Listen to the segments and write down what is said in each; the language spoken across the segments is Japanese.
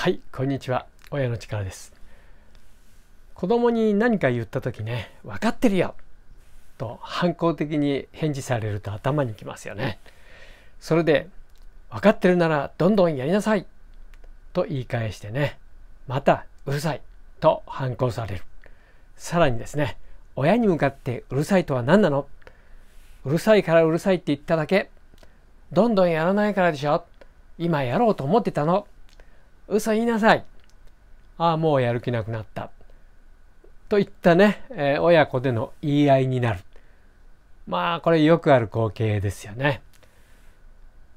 はいこんにちは親の力です子供に何か言った時ね分かってるよと反抗的に返事されると頭にきますよねそれで分かってるならどんどんやりなさいと言い返してねまたうるさいと反抗されるさらにですね親に向かってうるさいとは何なのうるさいからうるさいって言っただけどんどんやらないからでしょ今やろうと思ってたの嘘言いなさいああもうやる気なくなったといったね、えー、親子での言い合いになるまあこれよくある光景ですよね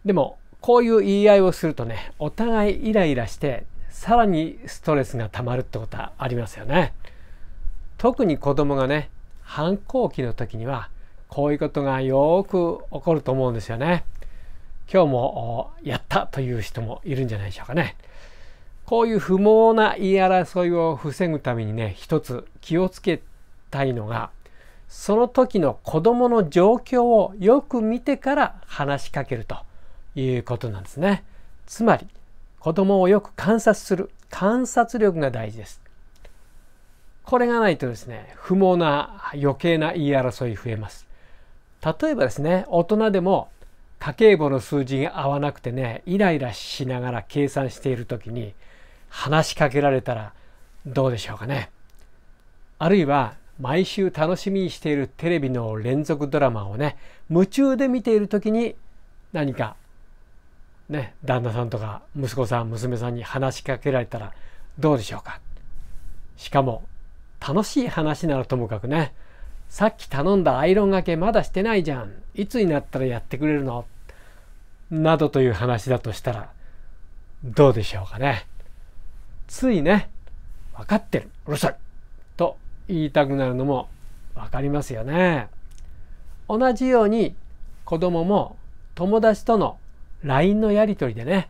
でもこういう言い合いをするとねお互いイライラしてさらにストレスがたまるってことはありますよね特に子供がね反抗期の時にはこういうことがよく起こると思うんですよね今日もやったという人もいるんじゃないでしょうかねこういう不毛な言い争いを防ぐためにね一つ気をつけたいのがその時の子どもの状況をよく見てから話しかけるということなんですね。つまり子どもをよく観察する観察力が大事です。これがないとですね不毛な余計な言い争い増えます。例えばですね大人でも家計簿の数字が合わなくてねイライラしながら計算している時に話しかけられたらどうでしょうかね。あるいは毎週楽しみにしているテレビの連続ドラマをね夢中で見ている時に何かね旦那さんとか息子さん娘さんに話しかけられたらどうでしょうかしかも楽しい話ならともかくねさっき頼んだアイロンがけまだしてないじゃんいつになったらやってくれるのなどという話だとしたらどうでしょうかねついね分かってるうるさいと言いたくなるのも分かりますよね。同じように子供も友達との LINE のやり取りでね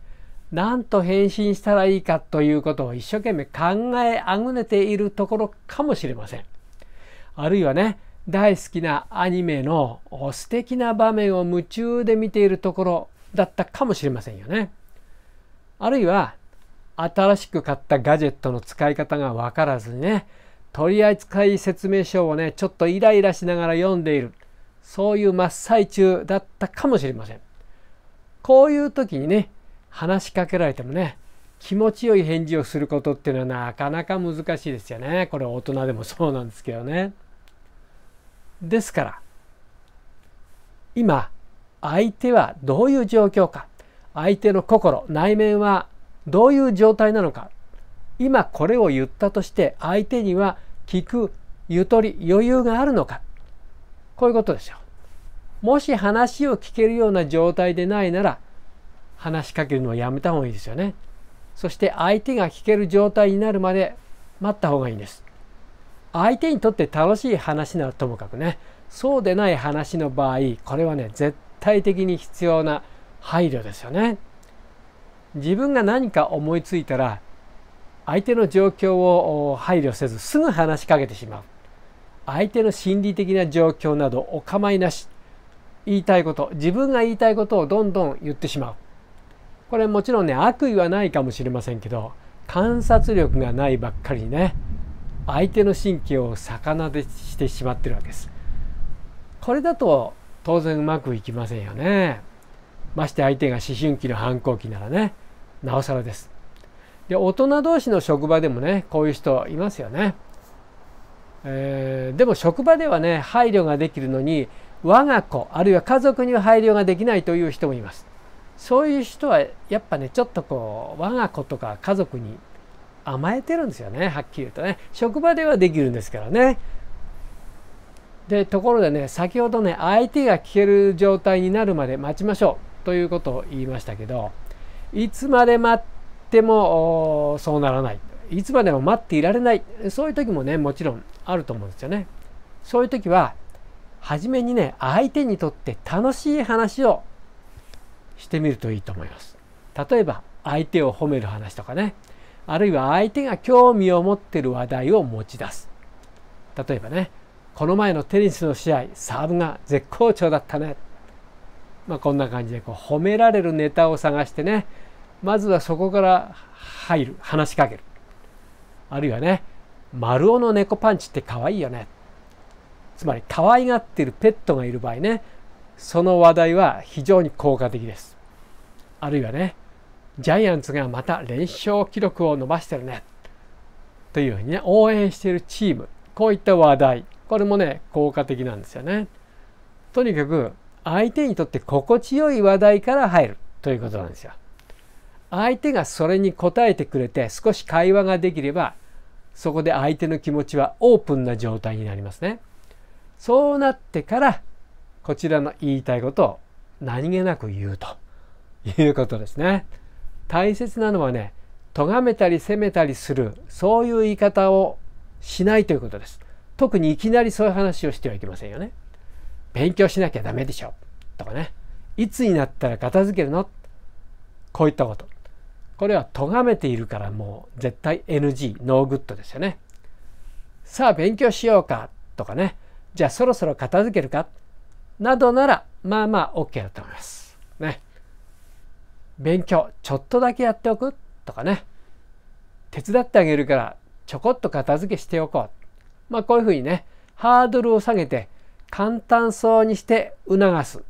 何と返信したらいいかということを一生懸命考えあぐねているところかもしれません。あるいはね大好きなアニメの素敵な場面を夢中で見ているところだったかもしれませんよね。あるいは新しく買ったガジェットの使い方が分からずにね、取扱説明書をね、ちょっとイライラしながら読んでいる。そういう真っ最中だったかもしれません。こういう時にね、話しかけられてもね、気持ちよい返事をすることっていうのはなかなか難しいですよね。これ大人でもそうなんですけどね。ですから、今、相手はどういう状況か、相手の心、内面はどういう状態なのか今これを言ったとして相手には聞くゆとり余裕があるのかこういうことですよ。もし話を聞けるような状態でないなら話しかけるのはやめた方がいいですよね。そして相手が聞ける状態になるまで待った方がいいんです。相手にとって楽しい話ならともかくねそうでない話の場合これはね絶対的に必要な配慮ですよね。自分が何か思いついたら相手の状況を配慮せずすぐ話しかけてしまう相手の心理的な状況などお構いなし言いたいこと自分が言いたいことをどんどん言ってしまうこれもちろんね悪意はないかもしれませんけど観察力がないばっかりにね相手の神経を逆なでしてしまってるわけですこれだと当然うまくいきませんよね。まして相手が思春期の反抗期ならねなおさらですで大人同士の職場でもねこういう人いますよね、えー、でも職場ではね配慮ができるのに我が子あるいは家族には配慮ができないという人もいますそういう人はやっぱねちょっとこう我が子とか家族に甘えてるんですよねはっきり言うとね職場ではできるんですからねでところでね先ほどね相手が聞ける状態になるまで待ちましょうということを言いましたけどいつまで待ってもそうならないいつまでも待っていられないそういう時もねもちろんあると思うんですよね。そういう時は初めにね相手にとって楽しい話をしてみるといいと思います。例えば相手を褒める話とかねあるいは相手が興味を持ってる話題を持ち出す例えばねこの前のテニスの試合サーブが絶好調だったねまあ、こんな感じでこう褒められるネタを探してねまずはそこから入る話しかけるあるいはね「丸尾の猫パンチって可愛いよね」つまり可愛がってるペットがいる場合ねその話題は非常に効果的ですあるいはねジャイアンツがまた連勝記録を伸ばしてるねというふうにね応援しているチームこういった話題これもね効果的なんですよねとにかく相手にとって心地よい話題から入るということなんですよ。相手がそれに答えてくれて少し会話ができればそこで相手の気持ちはオープンな状態になりますね。そうなってからこちらの言いたいことを何気なく言うということですね。大切なのはね咎めたり責めたりするそういう言い方をしないということです。特にいきなりそういう話をしてはいけませんよね。勉強しなきゃダメでしょとかねいつになったら片付けるのこういったことこれは咎めているからもう絶対 NG ノーグッドですよねさあ勉強しようかとかねじゃあそろそろ片付けるかなどならまあまあ OK だと思いますね勉強ちょっとだけやっておくとかね手伝ってあげるからちょこっと片付けしておこうまあこういうふうにねハードルを下げて簡単そうにして促す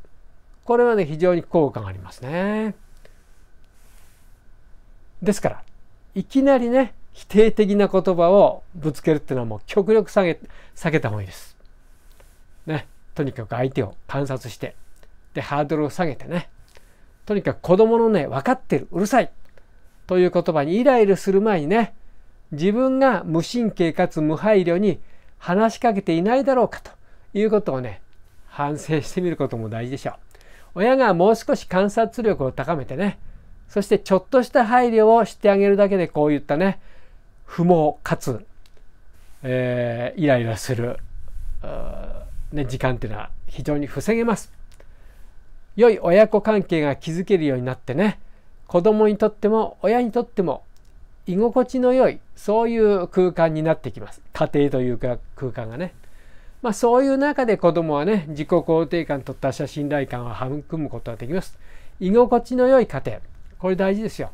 これはね非常に効果がありますね。ですからいきなりね否定的な言葉をぶつけるっていうのはもう極力下げ下げた方がいいです。ね、とにかく相手を観察してでハードルを下げてねとにかく子供のね分かってるうるさいという言葉にイライラする前にね自分が無神経かつ無配慮に話しかけていないだろうかということをね反省してみることも大事でしょう親がもう少し観察力を高めてねそしてちょっとした配慮をしてあげるだけでこういったね不毛かつ、えー、イライラする、ね、時間っていうのは非常に防げます良い親子関係が築けるようになってね子供にとっても親にとっても居心地の良いそういう空間になってきます家庭というか空間がねまあ、そういう中で子供はね、自己肯定感と他者信頼感を育むことができます。居心地の良い家庭。これ大事ですよ。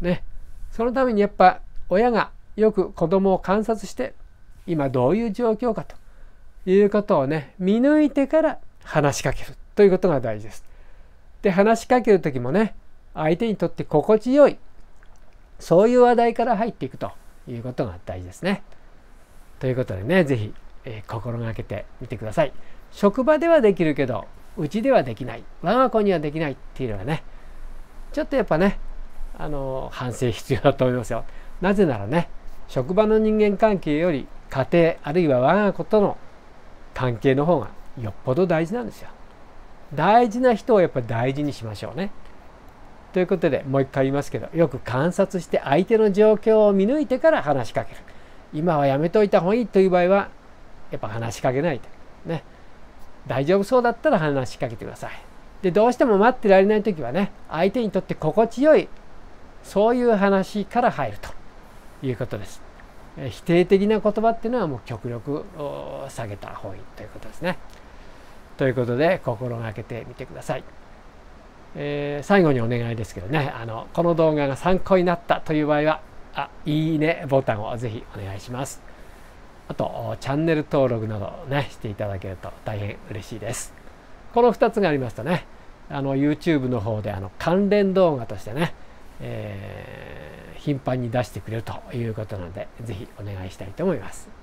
ね。そのためにやっぱ親がよく子供を観察して、今どういう状況かということをね、見抜いてから話しかけるということが大事です。で、話しかける時もね、相手にとって心地よい、そういう話題から入っていくということが大事ですね。ということでね、是非えー、心がけてみてください職場ではできるけどうちではできない我が子にはできないっていうのはねちょっとやっぱねあの反省必要だと思いますよなぜならね職場の人間関係より家庭あるいは我が子との関係の方がよっぽど大事なんですよ大事な人をやっぱ大事にしましょうねということでもう一回言いますけどよく観察して相手の状況を見抜いてから話しかける今はやめといた方がいいという場合はやっぱ話しかけないと。ね。大丈夫そうだったら話しかけてください。で、どうしても待ってられない時はね、相手にとって心地よい、そういう話から入るということです。否定的な言葉っていうのはもう極力下げた方がいいということですね。ということで心がけてみてください。えー、最後にお願いですけどねあのこの動画が参考になったという場合はあいいねボタンをぜひお願いします。あとチャンネル登録などねしていただけると大変嬉しいですこの2つがありますとねあの YouTube の方であの関連動画としてね、えー、頻繁に出してくれるということなので是非お願いしたいと思います